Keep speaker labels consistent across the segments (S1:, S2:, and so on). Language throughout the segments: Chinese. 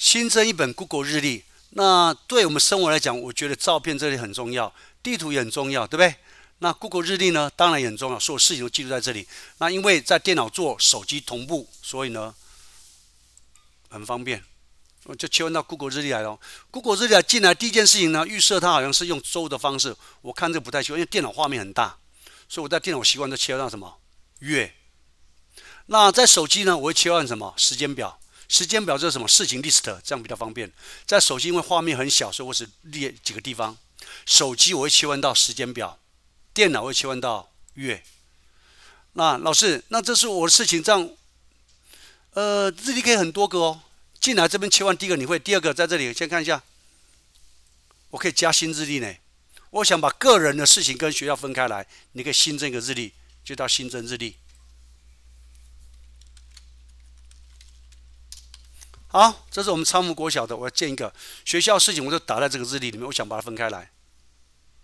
S1: 新增一本 Google 日历，那对我们生活来讲，我觉得照片这里很重要，地图也很重要，对不对？那 Google 日历呢，当然也很重要，所有事情都记录在这里。那因为在电脑做手机同步，所以呢，很方便。我就切换到 Google 日历来了。Google 日历进来第一件事情呢，预设它好像是用周的方式，我看这不太习惯，因为电脑画面很大，所以我在电脑习惯都切换到什么月。那在手机呢，我会切换什么时间表？时间表这是什么事情 list，这样比较方便。在手机因为画面很小，所以我只列几个地方。手机我会切换到时间表，电脑会切换到月。那老师，那这是我的事情，这样，呃，日历可以很多个哦。进来这边切换第一个你会，第二个在这里先看一下。我可以加新日历呢，我想把个人的事情跟学校分开来，你可以新增一个日历，就叫新增日历。好，这是我们仓木国小的，我要建一个学校事情，我就打在这个日历里面。我想把它分开来，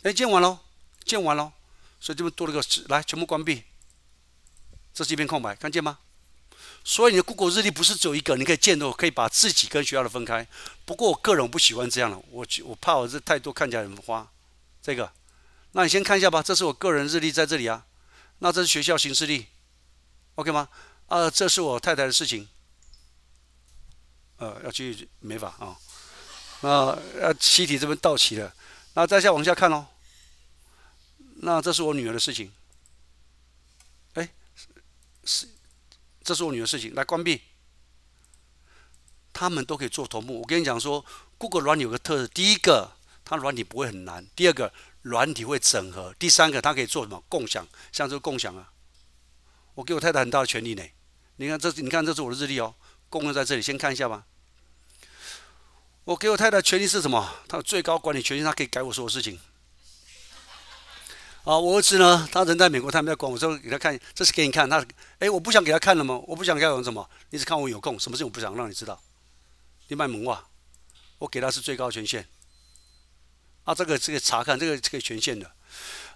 S1: 哎，建完喽，建完喽，所以这边多了个，来全部关闭，这是一片空白，看见吗？所以你的 Google 日历不是只有一个，你可以建的，可以把自己跟学校的分开。不过我个人不喜欢这样的，我我怕我这太多，看起来很花。这个，那你先看一下吧，这是我个人日历在这里啊，那这是学校行事历，OK 吗？啊，这是我太太的事情。呃，要去美法啊，那呃，气体这边到齐了，那再下往下看哦。那这是我女儿的事情。哎，是，这是我女儿事情。来关闭。他们都可以做头目。我跟你讲说，Google 软体有个特色：第一个，它软体不会很难；第二个，软体会整合；第三个，它可以做什么共享？像这个共享啊，我给我太太很大的权利呢。你看这，你看这是我的日历哦。功用在这里，先看一下吧。我给我太太权利是什么？她有最高管理权限，她可以改我所有事情。啊，我儿子呢？他人在美国，他没在管我。这给他看，这是给你看。他，哎，我不想给他看了吗？我不想给他他什么？你只看我有空，什么事情我不想让你知道？你卖萌啊。我给他是最高权限。啊，这个这个查看，这个这个权限的。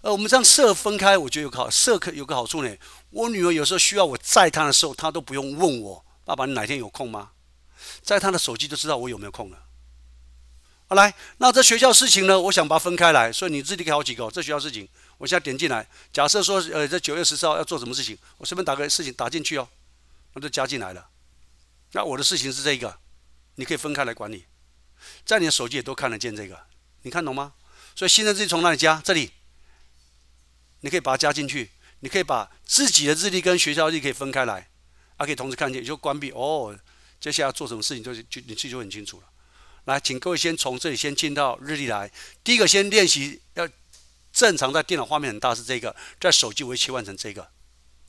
S1: 呃，我们这样设分开，我觉得有个设可有个好处呢。我女儿有时候需要我在她的时候，她都不用问我。爸爸，你哪天有空吗？在他的手机就知道我有没有空了。好，来，那这学校事情呢？我想把它分开来，所以你日历给好几个。这学校事情，我现在点进来。假设说，呃，在九月十四号要做什么事情，我随便打个事情打进去哦，那就加进来了。那我的事情是这个，你可以分开来管理，在你的手机也都看得见这个。你看懂吗？所以新的日历从哪里加？这里，你可以把它加进去，你可以把自己的日历跟学校日历可以分开来。还可以同时看见，就关闭哦。接下来做什么事情，就就你自己就很清楚了。来，请各位先从这里先进到日历来。第一个先练习，要正常在电脑画面很大是这个，在手机我会切换成这个。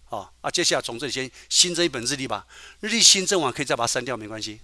S1: 啊，啊，接下来从这里先新增一本日历吧。日历新增完可以再把它删掉，没关系。